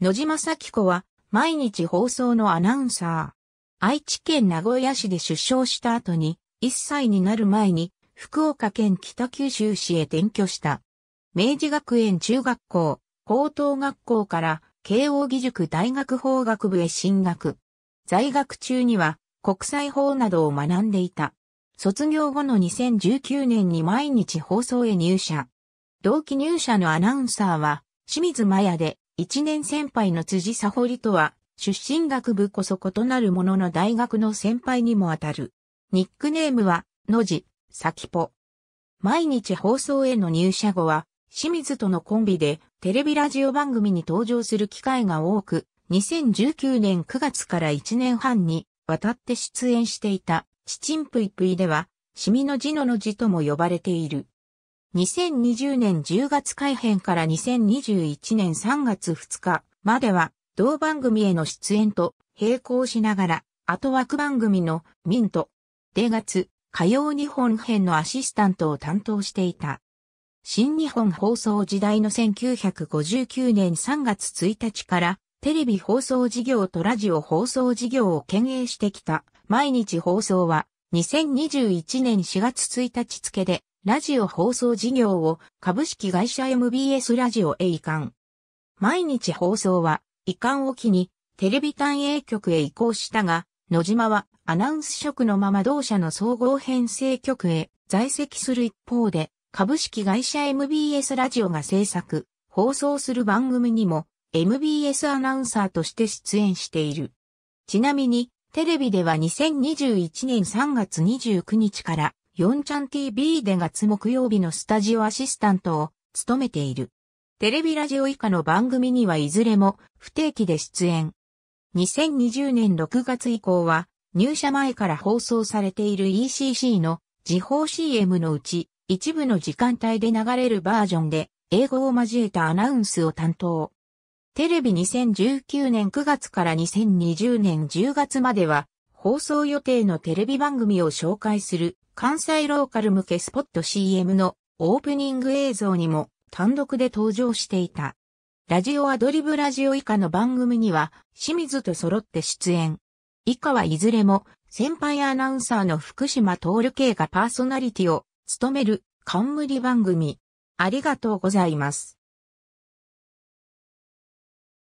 野島咲子は毎日放送のアナウンサー。愛知県名古屋市で出生した後に、1歳になる前に福岡県北九州市へ転居した。明治学園中学校、高等学校から慶応義塾大学法学部へ進学。在学中には国際法などを学んでいた。卒業後の2019年に毎日放送へ入社。同期入社のアナウンサーは清水麻也で、一年先輩の辻沙織とは、出身学部こそ異なるものの大学の先輩にもあたる。ニックネームは、のじ、さきぽ。毎日放送への入社後は、清水とのコンビでテレビラジオ番組に登場する機会が多く、2019年9月から1年半にわたって出演していた、チチンプイプイでは、シミのジノの字とも呼ばれている。2020年10月改編から2021年3月2日までは同番組への出演と並行しながら後枠番組のミント、出月、火曜日本編のアシスタントを担当していた。新日本放送時代の1959年3月1日からテレビ放送事業とラジオ放送事業を兼営してきた毎日放送は2021年4月1日付でラジオ放送事業を株式会社 MBS ラジオへ移管。毎日放送は移管を機にテレビ単営局へ移行したが、野島はアナウンス職のまま同社の総合編成局へ在籍する一方で、株式会社 MBS ラジオが制作、放送する番組にも MBS アナウンサーとして出演している。ちなみに、テレビでは2021年3月29日から4ちゃん TV で月木曜日のスタジオアシスタントを務めている。テレビラジオ以下の番組にはいずれも不定期で出演。2020年6月以降は入社前から放送されている ECC の時報 CM のうち一部の時間帯で流れるバージョンで英語を交えたアナウンスを担当。テレビ2019年9月から2020年10月までは放送予定のテレビ番組を紹介する関西ローカル向けスポット CM のオープニング映像にも単独で登場していた。ラジオアドリブラジオ以下の番組には清水と揃って出演。以下はいずれも先輩アナウンサーの福島徹慶がパーソナリティを務める冠番組。ありがとうございます。